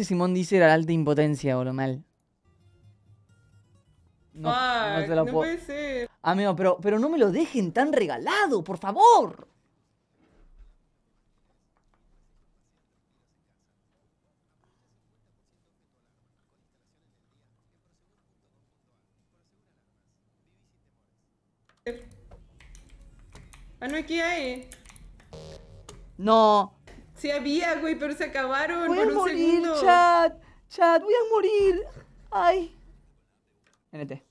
Este Simón dice era alta impotencia, lo mal. No, no lo no puedo. Amigo, pero, pero no me lo dejen tan regalado, por favor. Ah, no, aquí hay. No, Sí había, güey, pero se acabaron voy por a morir, chat. Chat, voy a morir. Ay. NT.